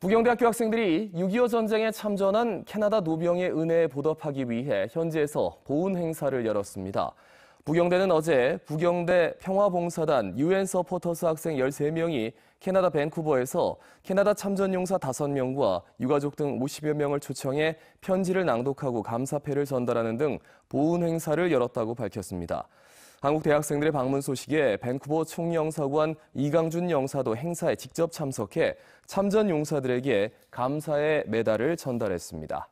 부경대학교 학생들이 6.25 전쟁에 참전한 캐나다 노병의 은혜에 보답하기 위해 현지에서 보훈 행사를 열었습니다. 부경대는 어제 부경대 평화봉사단 UN 서포터스 학생 13명이 캐나다 밴쿠버에서 캐나다 참전용사 5명과 유가족 등 50여 명을 초청해 편지를 낭독하고 감사패를 전달하는 등 보훈 행사를 열었다고 밝혔습니다. 한국 대학생들의 방문 소식에 밴쿠버 총영사관 이강준 영사도 행사에 직접 참석해 참전 용사들에게 감사의 메달을 전달했습니다.